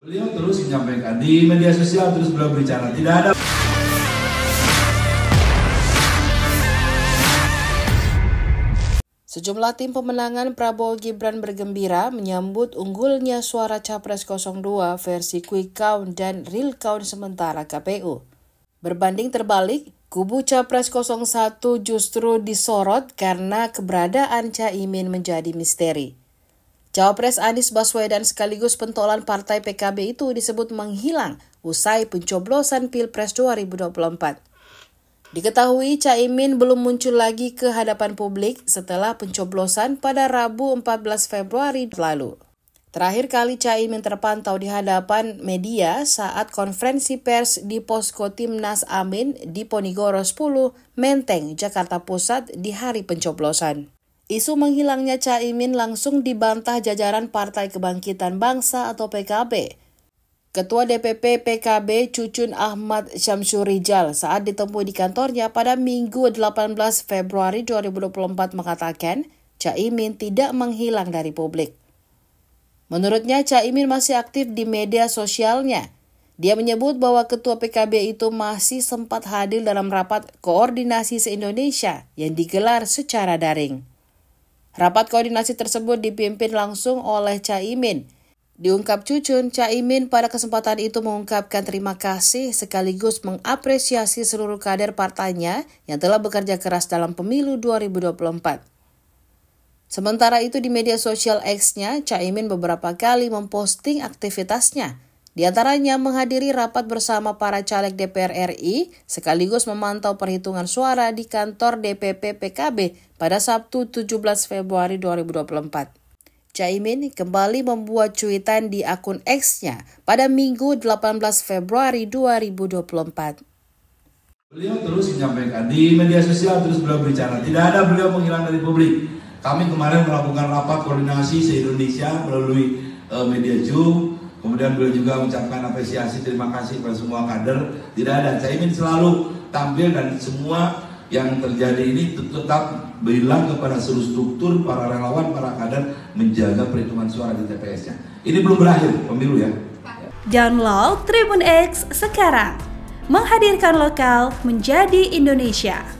Beliau terus menyampaikan di media sosial terus beliau berbicara. Tidak ada Sejumlah tim pemenangan Prabowo Gibran bergembira menyambut unggulnya suara Capres 02 versi Quick Count dan Real Count sementara KPU. Berbanding terbalik, kubu Capres 01 justru disorot karena keberadaan Caimin menjadi misteri. Cawapres Anies Baswedan sekaligus pentolan partai PKB itu disebut menghilang usai pencoblosan Pilpres 2024. Diketahui Caimin belum muncul lagi ke hadapan publik setelah pencoblosan pada Rabu 14 Februari lalu. Terakhir kali Caimin terpantau di hadapan media saat konferensi pers di Posko Timnas Amin di Ponigoro 10, Menteng, Jakarta Pusat di hari pencoblosan. Isu menghilangnya Caimin langsung dibantah jajaran Partai Kebangkitan Bangsa atau PKB. Ketua DPP PKB Cucun Ahmad Syamsurijal saat ditemui di kantornya pada Minggu 18 Februari 2024 mengatakan Caimin tidak menghilang dari publik. Menurutnya Caimin masih aktif di media sosialnya. Dia menyebut bahwa ketua PKB itu masih sempat hadir dalam rapat koordinasi se-Indonesia yang digelar secara daring. Rapat koordinasi tersebut dipimpin langsung oleh Caimin. Diungkap Cucun, Caimin pada kesempatan itu mengungkapkan terima kasih sekaligus mengapresiasi seluruh kader partainya yang telah bekerja keras dalam pemilu 2024. Sementara itu di media sosial X-nya, Caimin beberapa kali memposting aktivitasnya. Di antaranya menghadiri rapat bersama para caleg DPR RI sekaligus memantau perhitungan suara di kantor DPP PKB pada Sabtu 17 Februari 2024. Caimin kembali membuat cuitan di akun X-nya pada Minggu 18 Februari 2024. Beliau terus menyampaikan di media sosial terus beliau berbicara. Tidak ada beliau menghilang dari publik. Kami kemarin melakukan rapat koordinasi se-Indonesia melalui uh, media Zoom Kemudian beliau juga mengucapkan apresiasi terima kasih kepada semua kader. Tidak ada Caimin selalu tampil dan semua yang terjadi ini tetap bilang kepada seluruh struktur para relawan, para kader menjaga perhitungan suara di TPS-nya. Ini belum berakhir pemilu ya. Download Tribun X sekarang. Menghadirkan lokal menjadi Indonesia.